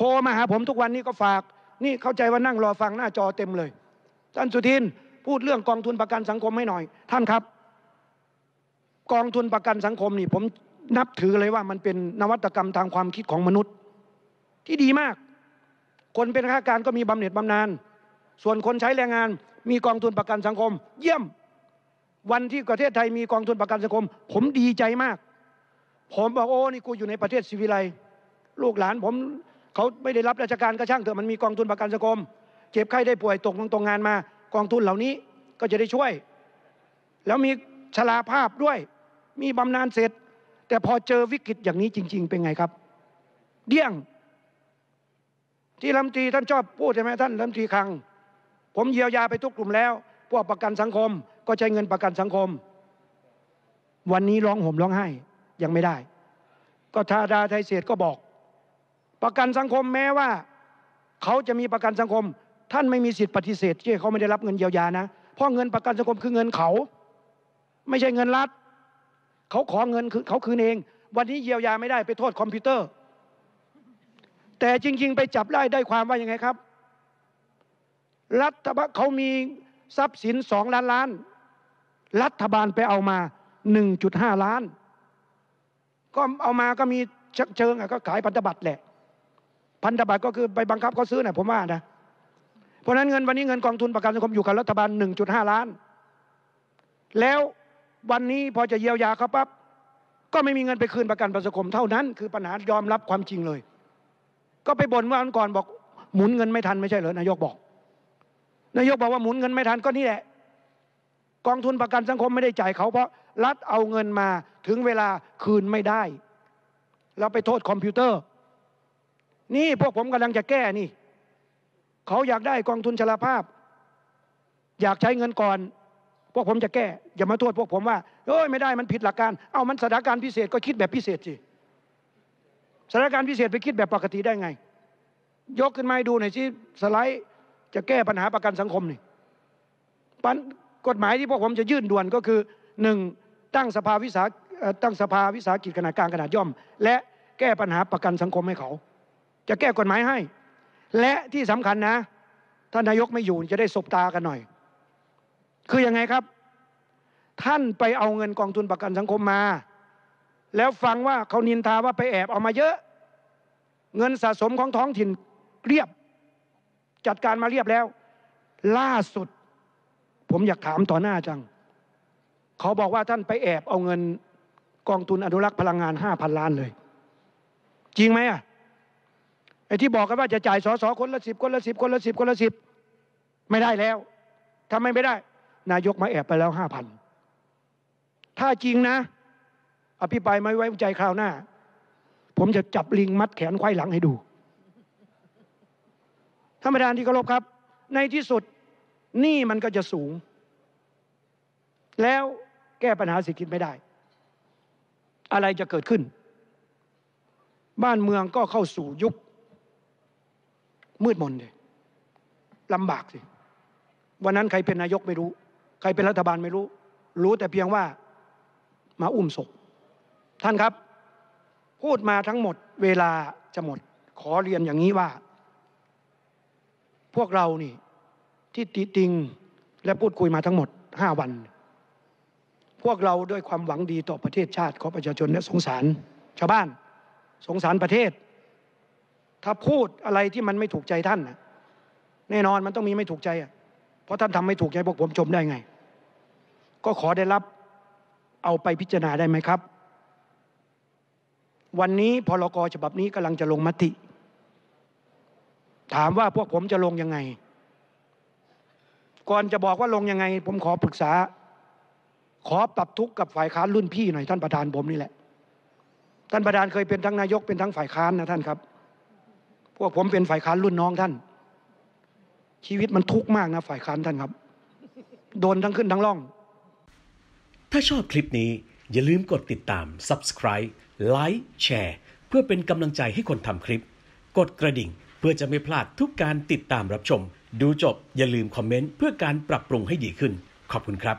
โทรมาหาผมทุกวันนี้ก็ฝาก นี่เข้าใจว่านั่งรอฟังหน้าจอเต็มเลย ท่านสุทิน พูดเรื่องกองทุนประกันสังคมให้หน่อย ท่านครับ กองทุนประกันสังคมนี่ผมนับถือเลยว่า มันเป็นนวัตกรรมทางความคิดของมนุษย์ ที่ดีมาก คนเป็นข้าราชการก็มีบำเหน็จบำนาญส่วนคนใช้แรงงานมีกองทุนประกันสังคม เยี่ยม วันที่ประเทศไทยมีกองทุนประกันสังคม ผมดีใจมาก ผมบอกโอ้ นี่กูอยู่ในประเทศสิวิไล ลูกหลานผมเขาไม่ได้รับราชการก็ช่างเถอะมันมีกองทุนประกันสังคมเจ็บไข้ได้ป่วยตกลงตรงงานมากองทุนเหล่านี้ก็จะได้ช่วย แล้วมีชราภาพด้วย มีบำนาญเสร็จ แต่พอเจอวิกฤตอย่างนี้จริง ๆ เป็นไงครับเดี่ยง ที่ลำตีท่านชอบพูดใช่ไหมท่านลำตีคังผมเยียวยาไปทุกกลุ่มแล้วพวกประกันสังคม ก็ใช้เงินประกันสังคม วันนี้ร้องห่มร้องไห้ยังไม่ได้ ก็ทาดาไทยเศษก็บอกประกันสังคมแม้ว่าเขาจะมีประกันสังคม ท่านไม่มีสิทธิ์ปฏิเสธที่เขาไม่ได้รับเงินเยียวยานะเพราะเงินประกันสังคมคือเงินเขาไม่ใช่เงินรัฐเขาขอเงินคือเขาคืนเอง วันนี้เยียวยาไม่ได้ไปโทษคอมพิวเตอร์ แต่จริง ๆ ไปจับได้ได้ความว่ายังไงครับ รัฐบาลเขามีทรัพย์สินสองล้านล้าน รัฐบาลไปเอามาหนึ่งจุดห้าล้าน ก็เอามาก็มีเชิงก็ขายพันธบัตรแหละพันธบัตรก็คือไปบังคับเขาซื้อน่ะผมว่านะ เพราะนั้นเงินวันนี้เงินกองทุนประกันสังคมอยู่กับรัฐบาล 1.5 ล้าน แล้ววันนี้พอจะเยียวยาเขาปั๊บก็ไม่มีเงินไปคืนประกันสังคมเท่านั้น คือปัญหายอมรับความจริงเลย ก็ไปบ่นว่าอันก่อนบอกหมุนเงินไม่ทันไม่ใช่เหรอนายกบอกนายกบอกว่าหมุนเงินไม่ทันก็นี่แหละ กองทุนประกันสังคมไม่ได้จ่ายเขาเพราะรัฐเอาเงินมาถึงเวลาคืนไม่ได้แล้วไปโทษคอมพิวเตอร์นี่พวกผมกำลังจะแก้นี่ เขาอยากได้กองทุนชราภาพ อยากใช้เงินก่อน พวกผมจะแก้อย่ามาโทษพวกผมว่าโอ้ยไม่ได้มันผิดหลักการ เอามันสถานการณ์พิเศษก็คิดแบบพิเศษสิสถานการณ์พิเศษไปคิดแบบปกติได้ไง ยกขึ้นมาดูหน่อยสิสไลด์จะแก้ปัญหาประกันสังคมนี่กฎหมายที่พวกผมจะยื่นด่วนก็คือหนึ่งตั้งสภาวิสาตั้งสภาวิสาหกิจขนาดกลางขนาดย่อม และแก้ปัญหาประกันสังคมให้เขาจะแก้กฎหมายให้ และที่สำคัญนะ ท่านนายกไม่อยู่จะได้สบตากันหน่อย คืออยังไงครับ ท่านไปเอาเงินกองทุนประกันสังคมมา แล้วฟังว่าเขานินทาว่าไปแอบเอามาเยอะ เงินสะสมของท้องถิ่นเรียบ จัดการมาเรียบแล้ว ล่าสุด ผมอยากถามต่อหน้าจังเขาบอกว่าท่านไปแอบเอาเงินกองทุนอนุรักษ์พลังงานห้าพันล้านเลย จริงไหมอ่ะไอ้ที่บอกกันว่าจะจ่ายสอสอคนละสิบคนละสิบคนละสิบคนละสิบ ไม่ได้แล้วทำไมไม่ได้ นายกมาแอบไปแล้วห้าพันถ้าจริงนะ อภิปรายไม่ไว้ใจคราวหน้า ผมจะจับลิงมัดแขนไขว้หลังให้ดูท่านประธานที่เคารพครับ ในที่สุดนี่มันก็จะสูง แล้วแก้ปัญหาเศรษฐกิจไม่ได้ อะไรจะเกิดขึ้น บ้านเมืองก็เข้าสู่ยุคมืดมนเลยลำบากสิวันนั้นใครเป็นนายกไม่รู้ ใครเป็นรัฐบาลไม่รู้ รู้แต่เพียงว่ามาอุ้มศพท่านครับ พูดมาทั้งหมด เวลาจะหมด ขอเรียนอย่างนี้ว่า พวกเรานี่ที่ติติงและพูดคุยมาทั้งหมดห้าวัน พวกเราด้วยความหวังดีต่อประเทศชาติขอประชาชนและสงสารชาวบ้านสงสารประเทศถ้าพูดอะไรที่มันไม่ถูกใจท่านแน่นอนมันต้องมีไม่ถูกใจอ่ะเพราะท่านทำไม่ถูกใจพวกผมชมได้ไง ก็ขอได้รับเอาไปพิจารณาได้ไหมครับ วันนี้พรกฉบับนี้กำลังจะลงมติ ถามว่าพวกผมจะลงยังไง ก่อนจะบอกว่าลงยังไง ผมขอปรึกษา ขอปรับทุกข์กับฝ่ายค้านรุ่นพี่หน่อยท่านประธานผมนี่แหละ ท่านประธานเคยเป็นทั้งนายกเป็นทั้งฝ่ายค้านนะท่านครับพวกผมเป็นฝ่ายค้านรุ่นน้องท่าน ชีวิตมันทุกข์มากนะฝ่ายค้านท่านครับ โดนทั้งขึ้นทั้งล่อง ถ้าชอบคลิปนี้ อย่าลืมกดติดตาม subscribe ไลค์แชร์เพื่อเป็นกำลังใจให้คนทำคลิป กดกระดิ่งเพื่อจะไม่พลาดทุกการติดตามรับชม ดูจบอย่าลืมคอมเมนต์เพื่อการปรับปรุงให้ดีขึ้น ขอบคุณครับ